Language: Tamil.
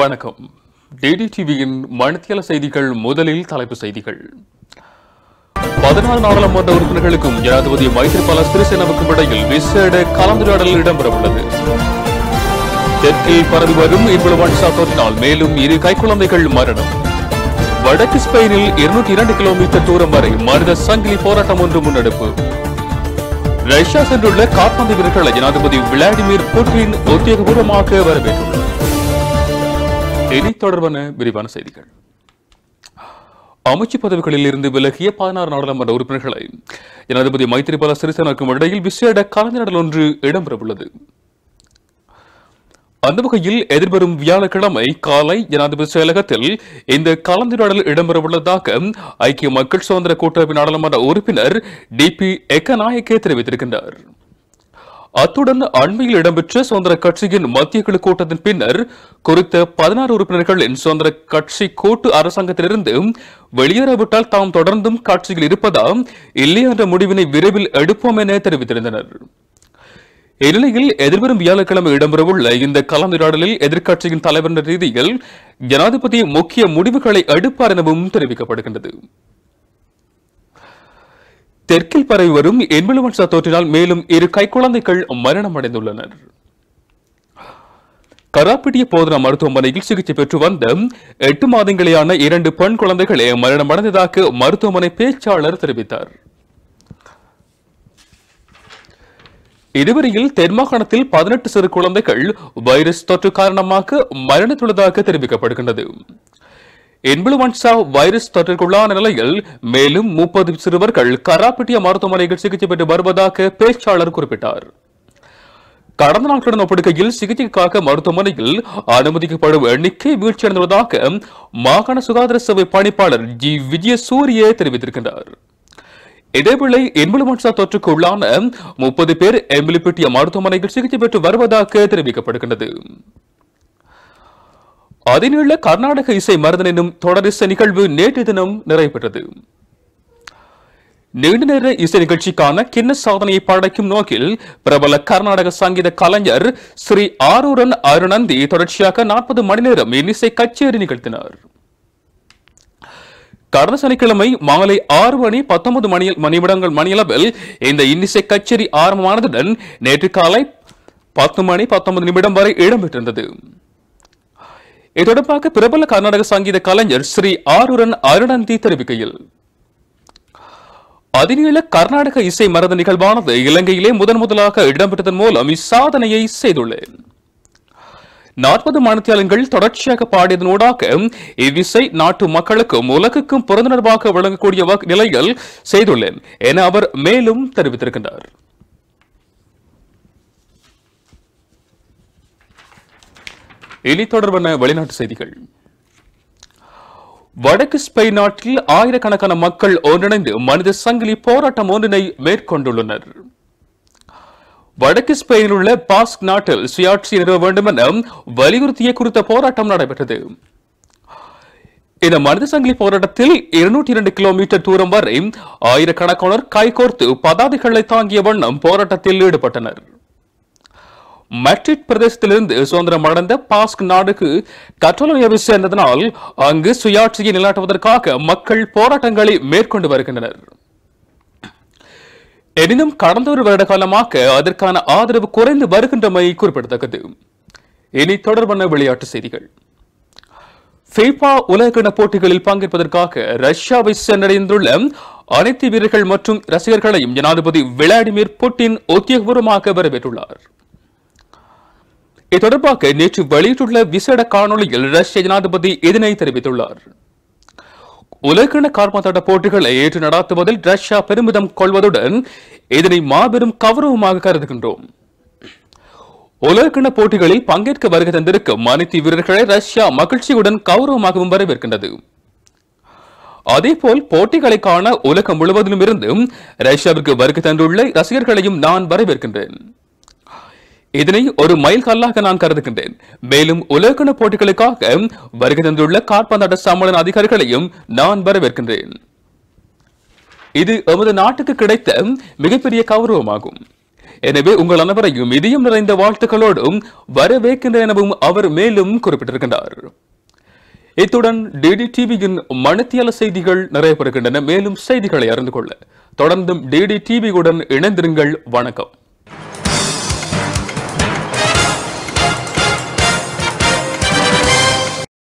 வணக்கம் டிடி டிவியின் மணித்தியல செய்திகள் முதலில் தலைப்பு செய்திகள் பதினாறு நாடாளுமன்ற உறுப்பினர்களுக்கும் ஜனாதிபதி மைத்ரிபால சிறிசேனாவுக்கும் இடையில் விசேட கலந்துரையாடல் இடம்பெறவுள்ளது தெற்கில் பரவி வரும் இவ்வளவு தொற்றினால் மேலும் இரு கைக்குழந்தைகள் மரணம் வடக்கு ஸ்பெயினில் இருநூற்றி இரண்டு கிலோமீட்டர் தூரம் வரை மனித சங்கிலி போராட்டம் ஒன்று முன்னெடுப்பு ரஷ்யா சென்றுள்ள காட்மாண்டு வீரர்களை ஜனாதிபதி விளாடிமிர் புட்டின் உத்தியோகபூர்வமாக வரவேற்றுள்ளார் இனி தொடர்பான விரிவான செய்திகள் அமைச்சு பதவிகளில் இருந்து விலகிய பதினாறு நாடாளுமன்ற உறுப்பினர்களை ஜனாதிபதி மைத்திரிபால சிறிசேனாக்கும் இடையில் விசேட கலந்துரையாடல் ஒன்று இடம்பெறவுள்ளது அந்த வகையில் எதிர்வரும் வியாழக்கிழமை காலை ஜனாதிபதி செயலகத்தில் இந்த கலந்துரையாடல் இடம்பெறவுள்ளதாக ஐக்கிய மக்கள் சுதந்திர கூட்டமைப்பு நாடாளுமன்ற உறுப்பினர் டி பி எக்கநாயக்கே தெரிவித்திருக்கின்றார் அத்துடன் அண்மையில் இடம்பெற்ற சுதந்திர கட்சியின் மத்திய குழு கூட்டத்தின் பின்னர் குறித்த பதினாறு உறுப்பினர்களின் சுதந்திர கட்சி கூட்டு அரசாங்கத்திலிருந்து வெளியேறாவிட்டால் தாம் தொடர்ந்தும் கட்சியில் இருப்பதா இல்லை என்ற முடிவினை விரைவில் எடுப்போம் என தெரிவித்திருந்தனர் இந்நிலையில் எதிர்வரும் வியாழக்கிழமை இடம்பெறவுள்ள இந்த கலந்துரையாடலில் எதிர்க்கட்சியின் தலைவர் ரீதியில் ஜனாதிபதி முக்கிய முடிவுகளை எடுப்பார் எனவும் தெரிவிக்கப்படுகின்றது தெற்கில் பரவி வரும் எண்பலவன்சா தொற்றினால் மேலும் இரு கைக்குழந்தைகள் மரணம் அடைந்துள்ளனர் கராப்பிட்டிய போதனா மருத்துவமனையில் சிகிச்சை பெற்று வந்த எட்டு மாதங்களையான இரண்டு பெண் குழந்தைகளே அடைந்ததாக மருத்துவமனை பேச்சாளர் தெரிவித்தார் இதுவரையில் தென்மாகாணத்தில் பதினெட்டு சிறு குழந்தைகள் வைரஸ் தொற்று காரணமாக மரணித்துள்ளதாக தெரிவிக்கப்படுகின்றது இன்ஃபுளுவன்சா வைரஸ் தொற்றுக்குள்ளான நிலையில் மேலும் முப்பது சிறுவர்கள் கராப்பட்டிய மருத்துவமனையில் சிகிச்சை பெற்று வருவதாக பேச்சாளர் குறிப்பிட்டார் கடந்த நாட்களுடன் ஒப்படுக்கையில் சிகிச்சைக்காக மருத்துவமனையில் அனுமதிக்கப்படும் எண்ணிக்கை வீழ்ச்சியடைந்துள்ளதாக மாகாண சுகாதார சபை பணிப்பாளர் ஜி விஜயசூரிய தெரிவித்திருக்கின்றார் இதேவேளை இன்ஃபுளுவன்சா தொற்றுக்கு உள்ளான முப்பது பேர் எம்பிலிப்பிட்டிய மருத்துவமனையில் சிகிச்சை பெற்று வருவதாக தெரிவிக்கப்படுகின்றது அதிநீள கர்நாடக இசை மருதனினும் தொடரிசை நிகழ்வு நேற்று தினம் நிறைவு நீண்ட நேர இசை நிகழ்ச்சிக்கான கிண்ண சாதனையை படைக்கும் நோக்கில் பிரபல கர்நாடக சங்கீத கலைஞர் ஸ்ரீ ஆரூரன் அருணந்தி தொடர்ச்சியாக நாற்பது மணி நேரம் இன்னிசை கச்சேரி நிகழ்த்தினார் கடந்த சனிக்கிழமை மாலை ஆறு மணி பத்தொன்பது மணி மணிவிடங்கள் மணியளவில் இந்த இன்னிசை கச்சேரி ஆரம்பமானதுடன் நேற்று காலை பத்து மணி பத்தொன்பது நிமிடம் வரை இடம்பெற்றிருந்தது இது தொடர்பாக பிரபல கர்நாடக சங்கீத கலைஞர் ஸ்ரீ ஆருரன் அருணந்தி தெரிவிக்கையில் அதிநீள கர்நாடக இசை மரத நிகழ்வானது இலங்கையிலே முதன் முதலாக இடம்பெற்றதன் மூலம் இசாதனையை செய்துள்ளேன் நாற்பது மனத்தியாளர்கள் தொடர்ச்சியாக பாடியதனூடாக இவ்விசை நாட்டு மக்களுக்கும் உலகுக்கும் புறந்துணர்வாக விளங்கக்கூடிய நிலையில் செய்துள்ளேன் என அவர் மேலும் தெரிவித்திருக்கின்றார் இனி தொடர்பான வெளிநாட்டு செய்திகள் வடக்கு ஸ்பெயின் நாட்டில் ஆயிரக்கணக்கான மக்கள் ஒன்றிணைந்து மனித சங்கிலி போராட்டம் ஒன்றினை மேற்கொண்டுள்ளனர் வடக்கு ஸ்பெயினில் உள்ள பாஸ்க் நாட்டில் சுயாட்சி நிறுவ வேண்டும் என வலியுறுத்திய குறித்த போராட்டம் நடைபெற்றது இந்த மனித சங்கிலி போராட்டத்தில் இருநூற்றி இரண்டு கிலோமீட்டர் தூரம் வரை ஆயிரக்கணக்கானோர் கைகோர்த்து பதாதைகளை தாங்கிய வண்ணம் போராட்டத்தில் ஈடுபட்டனர் மெட்ரிட் பிரதேசத்திலிருந்து சுதந்திரம் அடைந்த பாஸ்க் நாடுக்கு கட்டோலோனியாவை சேர்ந்ததனால் அங்கு சுயாட்சியை நிலாட்டுவதற்காக மக்கள் போராட்டங்களை மேற்கொண்டு வருகின்றனர் எனினும் கடந்த ஒரு வருட காலமாக அதற்கான ஆதரவு குறைந்து வருகின்றமை குறிப்பிடத்தக்கது இனி தொடர்பான விளையாட்டு செய்திகள் ஃபீபா உலகக்கிண போட்டிகளில் பங்கேற்பதற்காக ரஷ்யாவை சென்றடைந்துள்ள அனைத்து வீரர்கள் மற்றும் ரசிகர்களையும் ஜனாதிபதி விளாடிமிர் புட்டின் உத்தியோகபூர்வமாக வரவேற்றுள்ளாா் இது தொடர்பாக நேற்று வெளியிட்டுள்ள விசேட காணொலியில் ரஷ்ய ஜனாதிபதி இதனை தெரிவித்துள்ளார் உலகின கால்பந்தாட்ட போட்டிகளை ஏற்று நடாத்துவதில் ரஷ்யா பெருமிதம் கொள்வதுடன் இதனை மாபெரும் கௌரவமாக கருதுகின்றோம் உலகின போட்டிகளில் பங்கேற்க வருகை தந்திருக்கும் அனைத்து வீரர்களை ரஷ்யா மகிழ்ச்சியுடன் கௌரவமாகவும் வரவேற்கின்றது அதேபோல் போட்டிகளை காண உலகம் முழுவதிலும் இருந்தும் ரஷ்யாவிற்கு வருகை தந்துள்ள ரசிகர்களையும் நான் வரவேற்கின்றேன் இதனை ஒரு மைல் கல்லாக நான் கருதுகின்றேன் மேலும் உலகண போட்டிகளுக்காக வருகை தந்துள்ள காற்பந்தாட்ட சம்மேளன அதிகாரிகளையும் நான் வரவேற்கின்றேன் இது எமது நாட்டுக்கு கிடைத்த மிகப்பெரிய கௌரவமாகும் எனவே உங்கள் அனைவரையும் இதயம் நிறைந்த வாழ்த்துக்களோடும் வரவேற்கின்ற எனவும் அவர் மேலும் குறிப்பிட்டிருக்கின்றார் இத்துடன் டிடி டிவியின் மனத்தியல செய்திகள் நிறைய பெறுகின்றன மேலும் செய்திகளை அறிந்து கொள்ள தொடர்ந்தும் டிடி டிவியுடன் இணைந்திருங்கள் வணக்கம்